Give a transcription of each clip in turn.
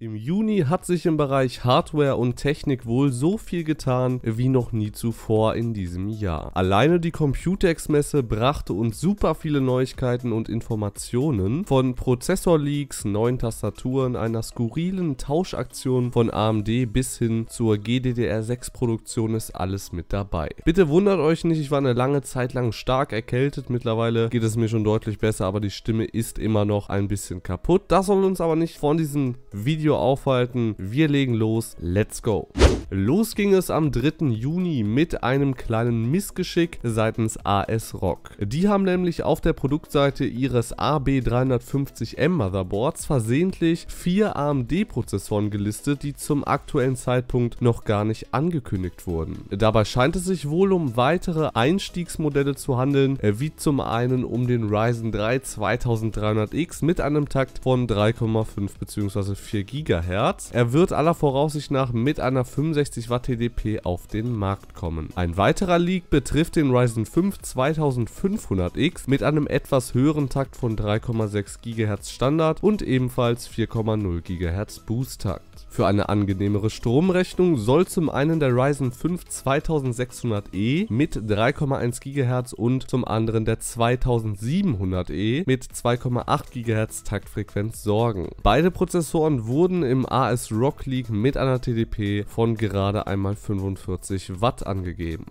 Im Juni hat sich im Bereich Hardware und Technik wohl so viel getan wie noch nie zuvor in diesem Jahr. Alleine die Computex-Messe brachte uns super viele Neuigkeiten und Informationen von Prozessorleaks, neuen Tastaturen, einer skurrilen Tauschaktion von AMD bis hin zur GDDR6-Produktion ist alles mit dabei. Bitte wundert euch nicht, ich war eine lange Zeit lang stark erkältet, mittlerweile geht es mir schon deutlich besser, aber die Stimme ist immer noch ein bisschen kaputt. Das soll uns aber nicht von diesem Video Video aufhalten. Wir legen los, let's go. Los ging es am 3. Juni mit einem kleinen Missgeschick seitens AS Rock. Die haben nämlich auf der Produktseite ihres AB350M Motherboards versehentlich vier AMD-Prozessoren gelistet, die zum aktuellen Zeitpunkt noch gar nicht angekündigt wurden. Dabei scheint es sich wohl um weitere Einstiegsmodelle zu handeln, äh, wie zum einen um den Ryzen 3 2300X mit einem Takt von 3,5 bzw. 4 GB GHz. Er wird aller Voraussicht nach mit einer 65 Watt TDP auf den Markt kommen. Ein weiterer Leak betrifft den Ryzen 5 2500X mit einem etwas höheren Takt von 3,6 GHz Standard und ebenfalls 4,0 GHz Boost-Takt. Für eine angenehmere Stromrechnung soll zum einen der Ryzen 5 2600E mit 3,1 GHz und zum anderen der 2700E mit 2,8 GHz Taktfrequenz sorgen. Beide Prozessoren wurden im AS Rock League mit einer TDP von gerade einmal 45 Watt angegeben.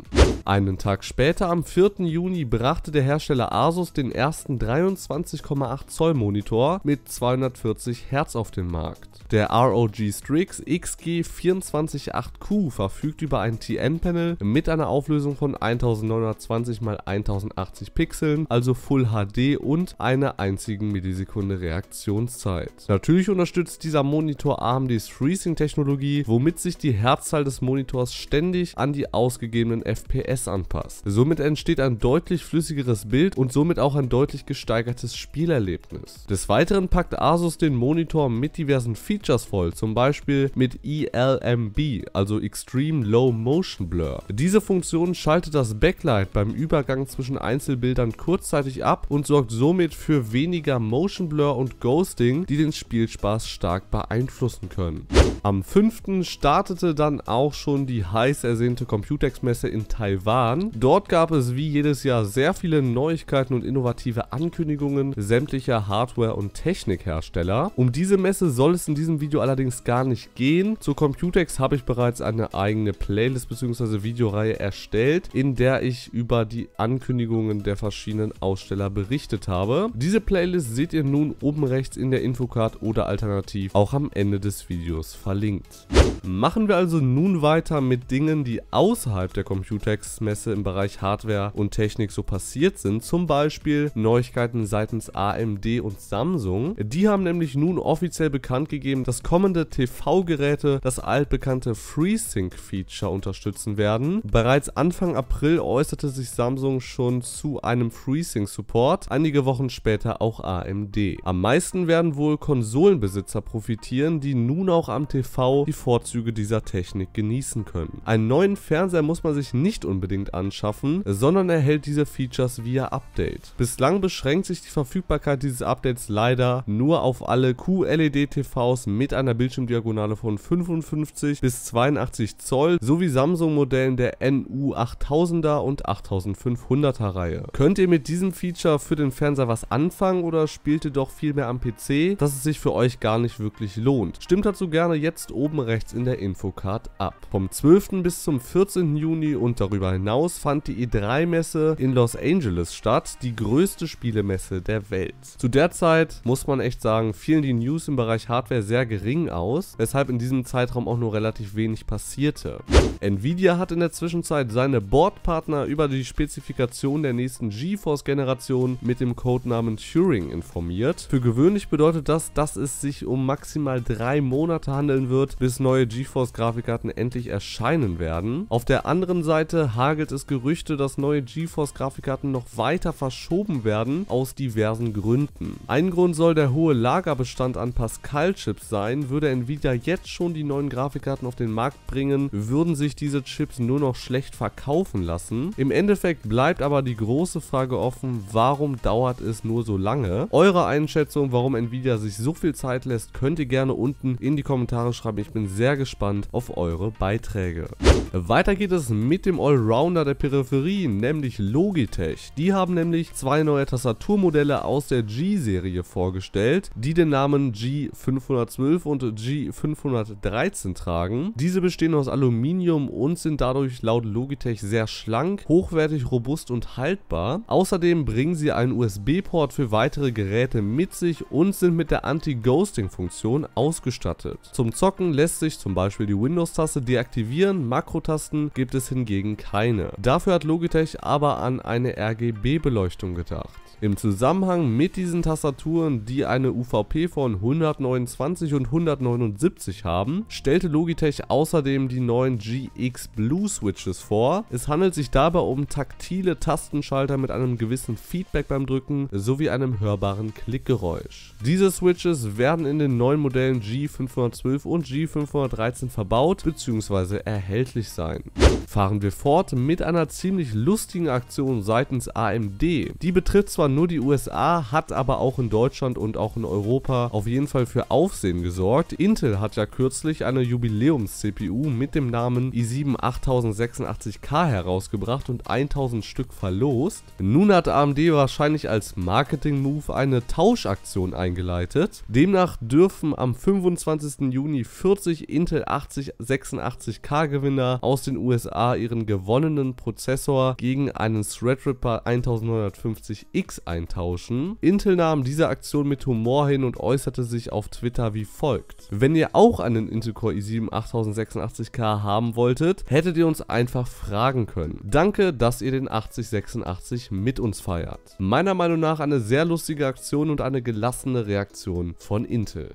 Einen Tag später, am 4. Juni, brachte der Hersteller Asus den ersten 23,8 Zoll Monitor mit 240 Hz auf den Markt. Der ROG Strix XG248Q verfügt über ein TN-Panel mit einer Auflösung von 1920 x 1080 Pixeln, also Full HD und einer einzigen Millisekunde Reaktionszeit. Natürlich unterstützt dieser Monitor AMDs Freezing-Technologie, womit sich die Herzzahl des Monitors ständig an die ausgegebenen FPS anpasst. Somit entsteht ein deutlich flüssigeres Bild und somit auch ein deutlich gesteigertes Spielerlebnis. Des Weiteren packt Asus den Monitor mit diversen Features voll, zum Beispiel Beispiel mit ELMB, also Extreme Low Motion Blur. Diese Funktion schaltet das Backlight beim Übergang zwischen Einzelbildern kurzzeitig ab und sorgt somit für weniger Motion Blur und Ghosting, die den Spielspaß stark beeinflussen können. Am 5. startete dann auch schon die heiß ersehnte Computex-Messe in Taiwan. Dort gab es wie jedes Jahr sehr viele Neuigkeiten und innovative Ankündigungen sämtlicher Hardware- und Technikhersteller. Um diese Messe soll es in diesem Video allerdings gar kann gehen. Zu Computex habe ich bereits eine eigene Playlist bzw. Videoreihe erstellt, in der ich über die Ankündigungen der verschiedenen Aussteller berichtet habe. Diese Playlist seht ihr nun oben rechts in der Infocard oder alternativ auch am Ende des Videos verlinkt. Machen wir also nun weiter mit Dingen, die außerhalb der Computex-Messe im Bereich Hardware und Technik so passiert sind. Zum Beispiel Neuigkeiten seitens AMD und Samsung. Die haben nämlich nun offiziell bekannt gegeben, dass kommende TV TV-Geräte das altbekannte FreeSync-Feature unterstützen werden. Bereits Anfang April äußerte sich Samsung schon zu einem FreeSync-Support, einige Wochen später auch AMD. Am meisten werden wohl Konsolenbesitzer profitieren, die nun auch am TV die Vorzüge dieser Technik genießen können. Einen neuen Fernseher muss man sich nicht unbedingt anschaffen, sondern erhält diese Features via Update. Bislang beschränkt sich die Verfügbarkeit dieses Updates leider nur auf alle QLED-TVs mit einer Bildschirmdiagonale Diagonale von 55 bis 82 Zoll sowie Samsung-Modellen der NU 8000er und 8500er Reihe. Könnt ihr mit diesem Feature für den Fernseher was anfangen oder spielt ihr doch viel mehr am PC, dass es sich für euch gar nicht wirklich lohnt? Stimmt dazu gerne jetzt oben rechts in der Infocard ab. Vom 12. bis zum 14. Juni und darüber hinaus fand die E3-Messe in Los Angeles statt, die größte Spielemesse der Welt. Zu der Zeit muss man echt sagen, fielen die News im Bereich Hardware sehr gering aus weshalb in diesem Zeitraum auch nur relativ wenig passierte. Nvidia hat in der Zwischenzeit seine Boardpartner über die Spezifikation der nächsten GeForce-Generation mit dem Codenamen Turing informiert. Für gewöhnlich bedeutet das, dass es sich um maximal drei Monate handeln wird, bis neue GeForce-Grafikkarten endlich erscheinen werden. Auf der anderen Seite hagelt es Gerüchte, dass neue GeForce-Grafikkarten noch weiter verschoben werden, aus diversen Gründen. Ein Grund soll der hohe Lagerbestand an Pascal-Chips sein, würde Nvidia da jetzt schon die neuen Grafikkarten auf den Markt bringen, würden sich diese Chips nur noch schlecht verkaufen lassen. Im Endeffekt bleibt aber die große Frage offen, warum dauert es nur so lange? Eure Einschätzung, warum Nvidia sich so viel Zeit lässt, könnt ihr gerne unten in die Kommentare schreiben. Ich bin sehr gespannt auf eure Beiträge. Weiter geht es mit dem Allrounder der Peripherie, nämlich Logitech. Die haben nämlich zwei neue Tastaturmodelle aus der G-Serie vorgestellt, die den Namen G512 und G512 513 tragen. Diese bestehen aus Aluminium und sind dadurch laut Logitech sehr schlank, hochwertig, robust und haltbar. Außerdem bringen sie einen USB-Port für weitere Geräte mit sich und sind mit der Anti-Ghosting-Funktion ausgestattet. Zum Zocken lässt sich zum Beispiel die Windows-Taste deaktivieren, Makrotasten gibt es hingegen keine. Dafür hat Logitech aber an eine RGB-Beleuchtung gedacht. Im Zusammenhang mit diesen Tastaturen, die eine UVP von 129 und 179 270 haben, stellte Logitech außerdem die neuen GX Blue Switches vor. Es handelt sich dabei um taktile Tastenschalter mit einem gewissen Feedback beim Drücken sowie einem hörbaren Klickgeräusch. Diese Switches werden in den neuen Modellen G512 und G513 verbaut bzw. erhältlich sein. Fahren wir fort mit einer ziemlich lustigen Aktion seitens AMD. Die betrifft zwar nur die USA, hat aber auch in Deutschland und auch in Europa auf jeden Fall für Aufsehen gesorgt. Intel Intel hat ja kürzlich eine Jubiläums-CPU mit dem Namen i7 8086K herausgebracht und 1000 Stück verlost. Nun hat AMD wahrscheinlich als Marketing-Move eine Tauschaktion eingeleitet. Demnach dürfen am 25. Juni 40 Intel 8086K Gewinner aus den USA ihren gewonnenen Prozessor gegen einen Threadripper 1950X eintauschen. Intel nahm diese Aktion mit Humor hin und äußerte sich auf Twitter wie folgt. Wenn ihr auch einen Intel Core i7 8086K haben wolltet, hättet ihr uns einfach fragen können. Danke, dass ihr den 8086 mit uns feiert. Meiner Meinung nach eine sehr lustige Aktion und eine gelassene Reaktion von Intel.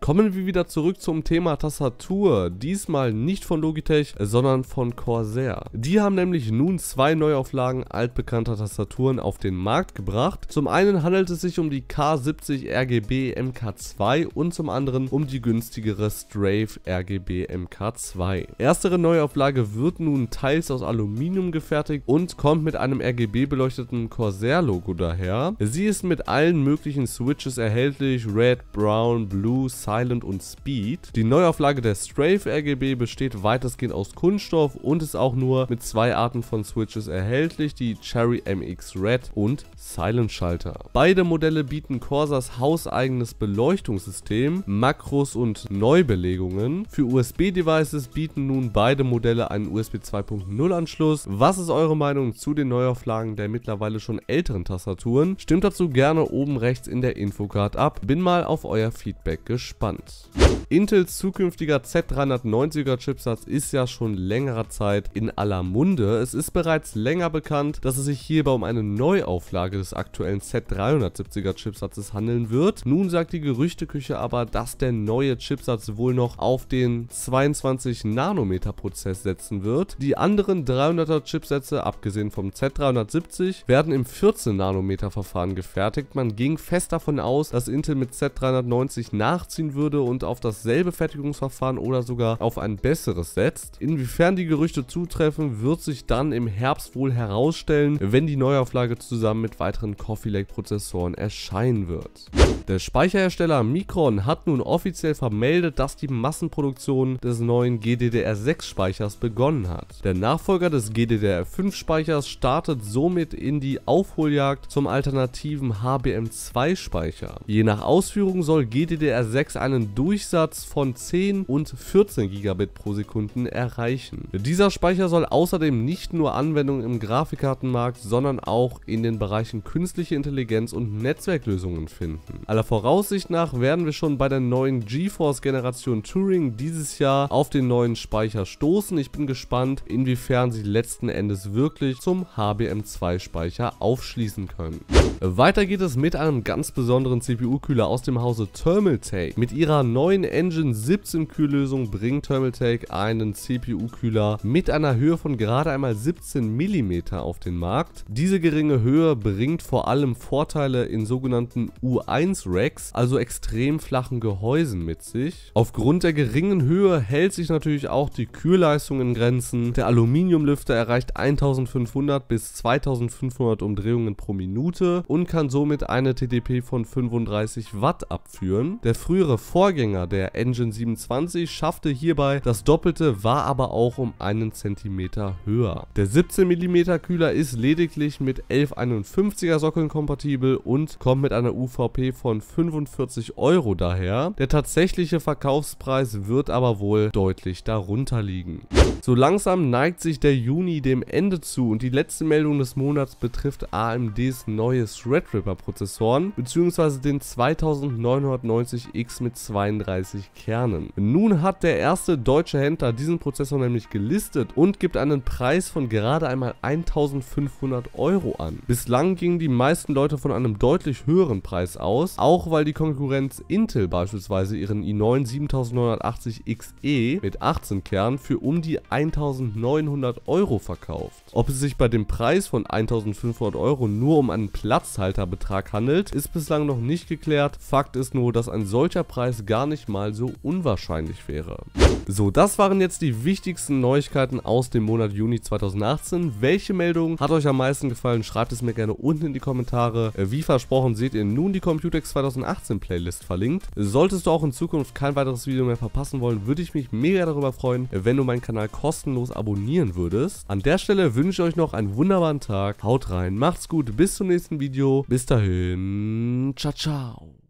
Kommen wir wieder zurück zum Thema Tastatur, diesmal nicht von Logitech, sondern von Corsair. Die haben nämlich nun zwei Neuauflagen altbekannter Tastaturen auf den Markt gebracht. Zum einen handelt es sich um die K70 RGB MK2 und zum anderen um die günstige günstigere Strafe RGB MK2. Erstere Neuauflage wird nun teils aus Aluminium gefertigt und kommt mit einem RGB beleuchteten Corsair-Logo daher. Sie ist mit allen möglichen Switches erhältlich, Red, Brown, Blue, Silent und Speed. Die Neuauflage der Strafe RGB besteht weitestgehend aus Kunststoff und ist auch nur mit zwei Arten von Switches erhältlich, die Cherry MX Red und Silent Schalter. Beide Modelle bieten Corsas hauseigenes Beleuchtungssystem, Makros und Neubelegungen. Für USB-Devices bieten nun beide Modelle einen USB 2.0 Anschluss. Was ist eure Meinung zu den Neuauflagen der mittlerweile schon älteren Tastaturen? Stimmt dazu gerne oben rechts in der Infocard ab. Bin mal auf euer Feedback gespannt. Intels zukünftiger Z390er Chipsatz ist ja schon längerer Zeit in aller Munde. Es ist bereits länger bekannt, dass es sich hierbei um eine Neuauflage des aktuellen Z370er Chipsatzes handeln wird. Nun sagt die Gerüchteküche aber, dass der neue Chipsatz Chipsatz wohl noch auf den 22 Nanometer Prozess setzen wird. Die anderen 300er Chipsätze, abgesehen vom Z370, werden im 14 Nanometer Verfahren gefertigt. Man ging fest davon aus, dass Intel mit Z390 nachziehen würde und auf dasselbe Fertigungsverfahren oder sogar auf ein besseres setzt. Inwiefern die Gerüchte zutreffen, wird sich dann im Herbst wohl herausstellen, wenn die Neuauflage zusammen mit weiteren Coffee Lake Prozessoren erscheinen wird. Der Speicherhersteller Micron hat nun offiziell vermeldet, gemeldet, dass die Massenproduktion des neuen GDDR6-Speichers begonnen hat. Der Nachfolger des GDDR5-Speichers startet somit in die Aufholjagd zum alternativen HBM2-Speicher. Je nach Ausführung soll GDDR6 einen Durchsatz von 10 und 14 Gigabit pro Sekunden erreichen. Dieser Speicher soll außerdem nicht nur Anwendungen im Grafikkartenmarkt, sondern auch in den Bereichen künstliche Intelligenz und Netzwerklösungen finden. Aller Voraussicht nach werden wir schon bei der neuen GeForce Generation Touring dieses Jahr auf den neuen Speicher stoßen. Ich bin gespannt, inwiefern sie letzten Endes wirklich zum HBM2 Speicher aufschließen können. Weiter geht es mit einem ganz besonderen CPU-Kühler aus dem Hause Thermaltake. Mit ihrer neuen Engine 17 Kühllösung bringt Thermaltake einen CPU-Kühler mit einer Höhe von gerade einmal 17 mm auf den Markt. Diese geringe Höhe bringt vor allem Vorteile in sogenannten U1-Racks, also extrem flachen Gehäusen mit sich wichtig. Aufgrund der geringen Höhe hält sich natürlich auch die Kühlleistung in Grenzen. Der Aluminiumlüfter erreicht 1500 bis 2500 Umdrehungen pro Minute und kann somit eine TDP von 35 Watt abführen. Der frühere Vorgänger, der Engine 27, schaffte hierbei das Doppelte, war aber auch um einen Zentimeter höher. Der 17 mm Kühler ist lediglich mit 1151er Sockeln kompatibel und kommt mit einer UVP von 45 Euro daher. Der tatsächliche eigentliche Verkaufspreis wird aber wohl deutlich darunter liegen. So langsam neigt sich der Juni dem Ende zu und die letzte Meldung des Monats betrifft AMDs neue Threadripper Prozessoren bzw. den 2990X mit 32 Kernen. Nun hat der erste deutsche Händler diesen Prozessor nämlich gelistet und gibt einen Preis von gerade einmal 1500 Euro an. Bislang gingen die meisten Leute von einem deutlich höheren Preis aus, auch weil die Konkurrenz Intel beispielsweise ihren i9 neuen 7980 XE mit 18 Kernen für um die 1900 Euro verkauft. Ob es sich bei dem Preis von 1500 Euro nur um einen Platzhalterbetrag handelt, ist bislang noch nicht geklärt. Fakt ist nur, dass ein solcher Preis gar nicht mal so unwahrscheinlich wäre. So, das waren jetzt die wichtigsten Neuigkeiten aus dem Monat Juni 2018. Welche Meldung hat euch am meisten gefallen? Schreibt es mir gerne unten in die Kommentare. Wie versprochen seht ihr nun die Computex 2018 Playlist verlinkt. Solltest du auch in Zukunft kein weiteres Video mehr verpassen wollen, würde ich mich mega darüber freuen, wenn du meinen Kanal kostenlos abonnieren würdest. An der Stelle wünsche ich euch noch einen wunderbaren Tag. Haut rein, macht's gut, bis zum nächsten Video. Bis dahin, ciao, ciao.